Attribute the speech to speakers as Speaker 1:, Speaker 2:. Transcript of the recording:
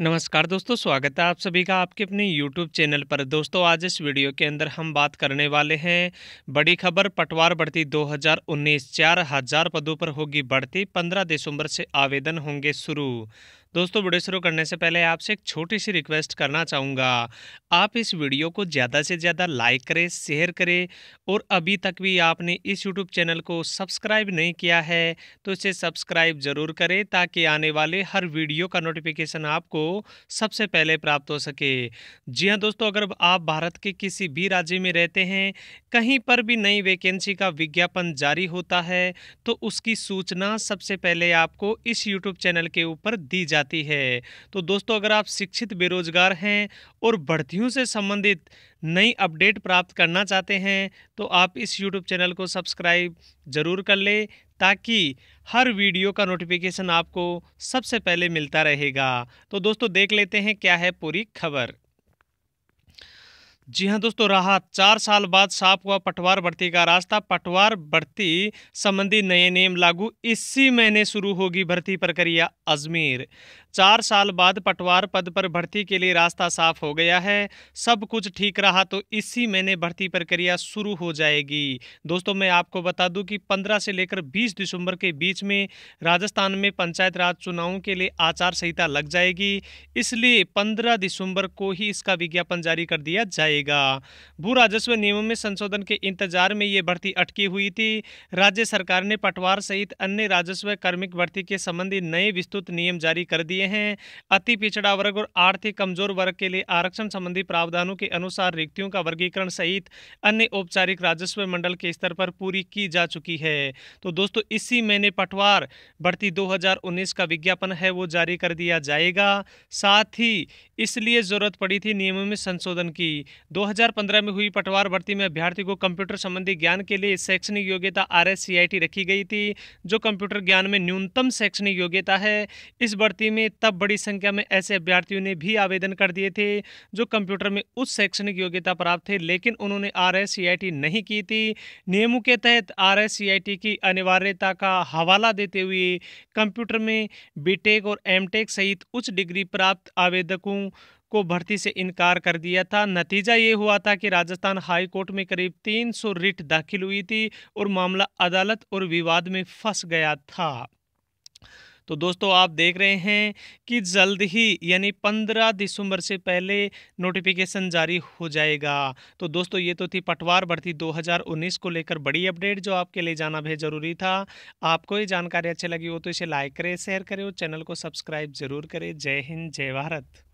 Speaker 1: नमस्कार दोस्तों स्वागत है आप सभी का आपके अपने यूट्यूब चैनल पर दोस्तों आज इस वीडियो के अंदर हम बात करने वाले हैं बड़ी खबर पटवार बढ़ती 2019 चार हजार पदों पर होगी बढ़ती 15 दिसंबर से आवेदन होंगे शुरू दोस्तों वीडियो शुरू करने से पहले आपसे एक छोटी सी रिक्वेस्ट करना चाहूँगा आप इस वीडियो को ज़्यादा से ज़्यादा लाइक करें शेयर करें और अभी तक भी आपने इस यूट्यूब चैनल को सब्सक्राइब नहीं किया है तो इसे सब्सक्राइब ज़रूर करें ताकि आने वाले हर वीडियो का नोटिफिकेशन आपको सबसे पहले प्राप्त हो सके जी हाँ दोस्तों अगर आप भारत के किसी भी राज्य में रहते हैं कहीं पर भी नई वैकेंसी का विज्ञापन जारी होता है तो उसकी सूचना सबसे पहले आपको इस यूट्यूब चैनल के ऊपर दी जाती जाती है तो दोस्तों अगर आप शिक्षित बेरोजगार हैं और भर्तियों से संबंधित नई अपडेट प्राप्त करना चाहते हैं तो आप इस यूट्यूब चैनल को सब्सक्राइब ज़रूर कर लें ताकि हर वीडियो का नोटिफिकेशन आपको सबसे पहले मिलता रहेगा तो दोस्तों देख लेते हैं क्या है पूरी खबर जी हाँ दोस्तों रहा चार साल बाद साफ हुआ पटवार भर्ती का रास्ता पटवार भर्ती संबंधी नए नियम लागू इसी महीने शुरू होगी भर्ती प्रक्रिया अजमेर चार साल बाद पटवार पद पर भर्ती के लिए रास्ता साफ हो गया है सब कुछ ठीक रहा तो इसी महीने भर्ती प्रक्रिया शुरू हो जाएगी दोस्तों मैं आपको बता दूं कि 15 से लेकर 20 दिसंबर के बीच में राजस्थान में पंचायत राज चुनावों के लिए आचार संहिता लग जाएगी इसलिए पंद्रह दिसंबर को ही इसका विज्ञापन जारी कर दिया जाएगा जाएगा भू राजस्व नियमों में संशोधन के इंतजार में ये भर्ती अटकी हुई थी राज्य सरकार ने पटवार सहित अन्य राजस्व कार्मिक भर्ती के संबंधी नए विस्तृत नियम जारी कर दिए हैं अति पिछड़ा वर्ग और आर्थिक कमजोर वर्ग के लिए आरक्षण संबंधी प्रावधानों के अनुसार रिक्तियों का वर्गीकरण सहित अन्य औपचारिक राजस्व मंडल के स्तर पर पूरी की जा चुकी है तो दोस्तों इसी महीने पटवार भर्ती 2019 का विज्ञापन है वो जारी कर दिया जाएगा साथ ही इसलिए जरूरत पड़ी थी नियमों में संशोधन की 2015 में हुई पटवार भर्ती में अभ्यर्थी को कंप्यूटर संबंधी ज्ञान के लिए शैक्षणिक योग्यता आर एस रखी गई थी जो कंप्यूटर ज्ञान में न्यूनतम शैक्षणिक योग्यता है इस भर्ती में तब बड़ी संख्या में ऐसे अभ्यर्थियों ने भी आवेदन कर दिए थे जो कंप्यूटर में उस शैक्षणिक योग्यता प्राप्त थे लेकिन उन्होंने आर एस नहीं की थी नियमों के तहत आर एस की अनिवार्यता का हवाला देते हुए कंप्यूटर में बीटेक और एमटेक सहित उच्च डिग्री प्राप्त आवेदकों को भर्ती से इनकार कर दिया था नतीजा ये हुआ था कि राजस्थान हाई कोर्ट में करीब 300 रिट दाखिल हुई थी और मामला अदालत और विवाद में फंस गया था तो दोस्तों आप देख रहे हैं कि जल्द ही यानी 15 दिसंबर से पहले नोटिफिकेशन जारी हो जाएगा तो दोस्तों ये तो थी पटवार भर्ती 2019 को लेकर बड़ी अपडेट जो आपके लिए जाना भी ज़रूरी था आपको ये जानकारी अच्छी लगी हो तो इसे लाइक करें शेयर करें और चैनल को सब्सक्राइब ज़रूर करें जय हिंद जय भारत